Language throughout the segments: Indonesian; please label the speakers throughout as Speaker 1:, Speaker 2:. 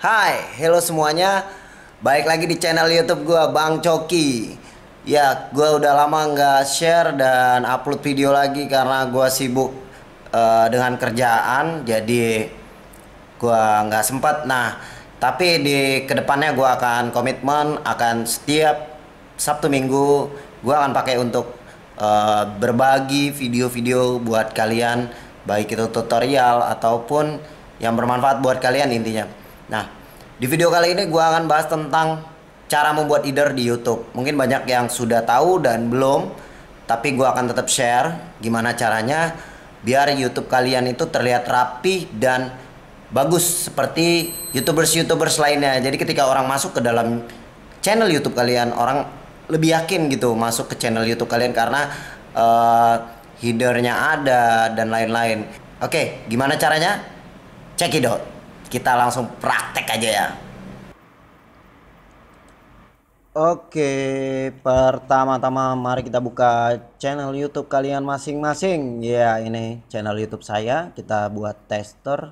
Speaker 1: Hai, hello semuanya. Baik lagi di channel YouTube gua Bang Coki. Ya, gua udah lama nggak share dan upload video lagi karena gua sibuk uh, dengan kerjaan, jadi gua nggak sempat. Nah, tapi di kedepannya gua akan komitmen akan setiap Sabtu Minggu gua akan pakai untuk uh, berbagi video-video buat kalian, baik itu tutorial ataupun yang bermanfaat buat kalian intinya. Nah, di video kali ini gue akan bahas tentang cara membuat header di YouTube. Mungkin banyak yang sudah tahu dan belum, tapi gue akan tetap share gimana caranya biar YouTube kalian itu terlihat rapi dan bagus seperti YouTubers-YouTubers lainnya. Jadi ketika orang masuk ke dalam channel YouTube kalian, orang lebih yakin gitu masuk ke channel YouTube kalian karena uh, headernya ada dan lain-lain. Oke, gimana caranya? Cekidot. it out kita langsung praktek aja ya. Oke, pertama-tama mari kita buka channel YouTube kalian masing-masing. Ya, ini channel YouTube saya. Kita buat tester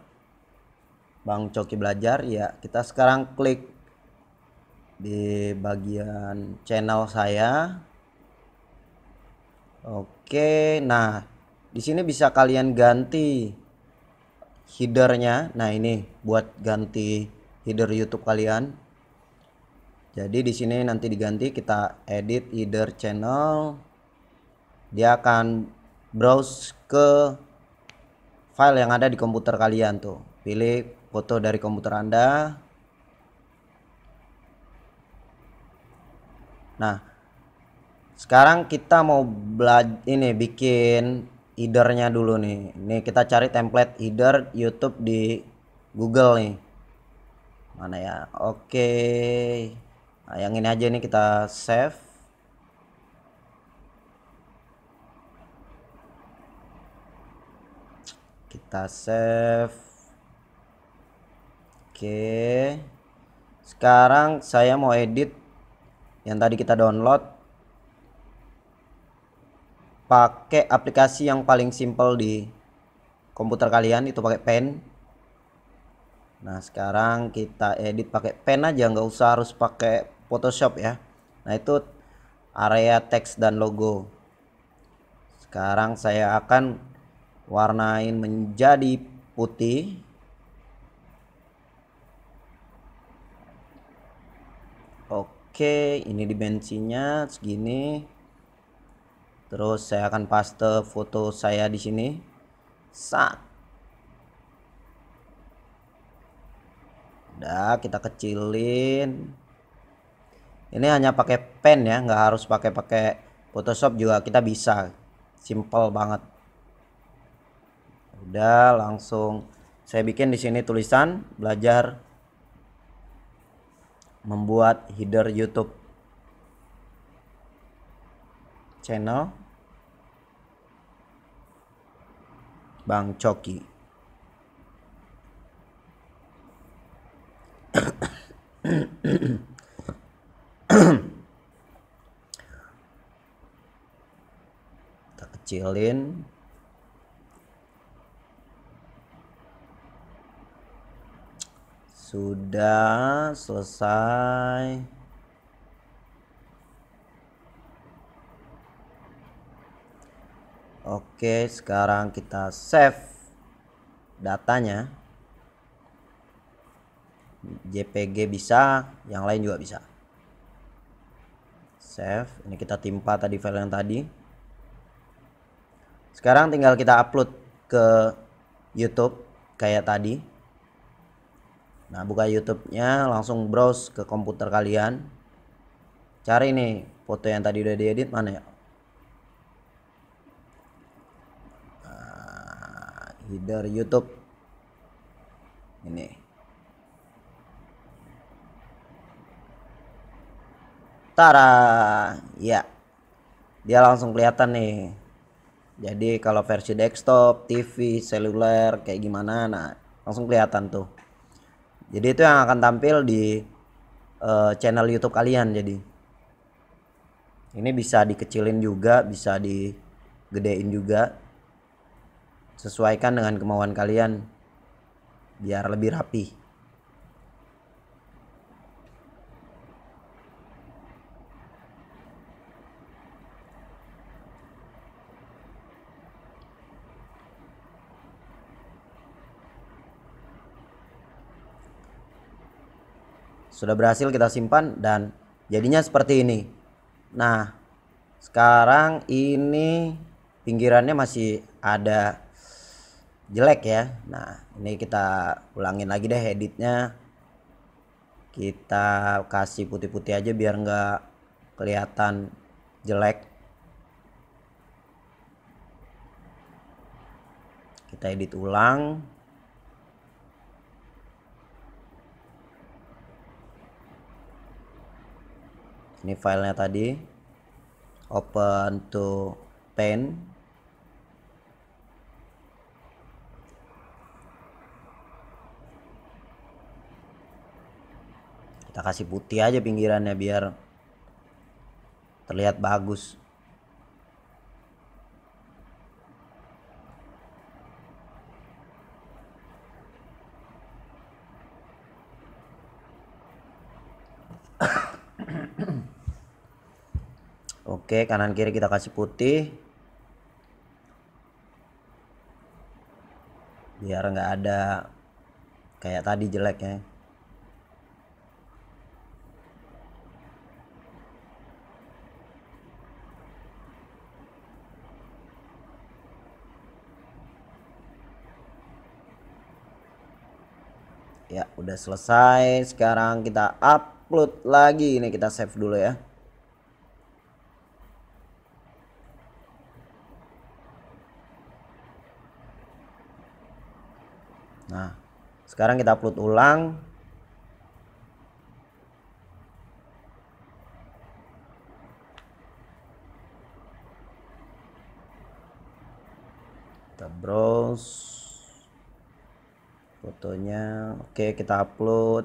Speaker 1: Bang Coki belajar. Ya, kita sekarang klik di bagian channel saya. Oke, nah di sini bisa kalian ganti headernya nah ini buat ganti header YouTube kalian jadi di sini nanti diganti kita edit header channel dia akan browse ke file yang ada di komputer kalian tuh pilih foto dari komputer Anda nah sekarang kita mau belajar ini bikin idernya dulu nih. Nih kita cari template ider YouTube di Google nih. Mana ya? Oke. Nah, yang ini aja nih kita save. Kita save. Oke. Sekarang saya mau edit yang tadi kita download pakai aplikasi yang paling simple di komputer kalian itu pakai pen nah sekarang kita edit pakai pen aja nggak usah harus pakai Photoshop ya nah itu area teks dan logo sekarang saya akan warnain menjadi putih oke ini dimensinya segini terus saya akan paste foto saya di sini sak udah kita kecilin ini hanya pakai pen ya nggak harus pakai pakai Photoshop juga kita bisa simple banget udah langsung saya bikin di sini tulisan belajar membuat header YouTube channel Bang Coki. Kita kecilin. Sudah selesai. Oke, sekarang kita save datanya. JPG bisa, yang lain juga bisa. Save, ini kita timpa tadi file yang tadi. Sekarang tinggal kita upload ke YouTube kayak tadi. Nah, buka YouTube-nya, langsung browse ke komputer kalian. Cari nih foto yang tadi udah diedit mana ya? header YouTube ini Tara ya dia langsung kelihatan nih jadi kalau versi desktop TV seluler kayak gimana nah langsung kelihatan tuh jadi itu yang akan tampil di uh, channel YouTube kalian jadi ini bisa dikecilin juga bisa digedein juga sesuaikan dengan kemauan kalian biar lebih rapi. Sudah berhasil kita simpan dan jadinya seperti ini. Nah, sekarang ini pinggirannya masih ada jelek ya nah ini kita ulangin lagi deh editnya kita kasih putih-putih aja biar nggak kelihatan jelek kita edit ulang ini filenya tadi open to paint kita kasih putih aja pinggirannya biar terlihat bagus Oke, kanan kiri kita kasih putih. Biar nggak ada kayak tadi jeleknya ya udah selesai sekarang kita upload lagi ini kita save dulu ya nah sekarang kita upload ulang kita browse fotonya oke kita upload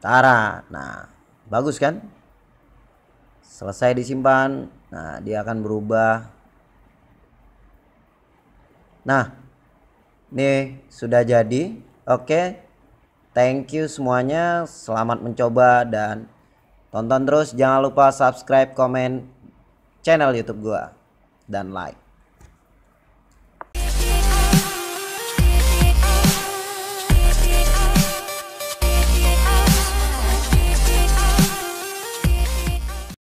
Speaker 1: Tara nah bagus kan selesai disimpan nah dia akan berubah nah nih sudah jadi oke thank you semuanya selamat mencoba dan tonton terus jangan lupa subscribe komen channel youtube gua than like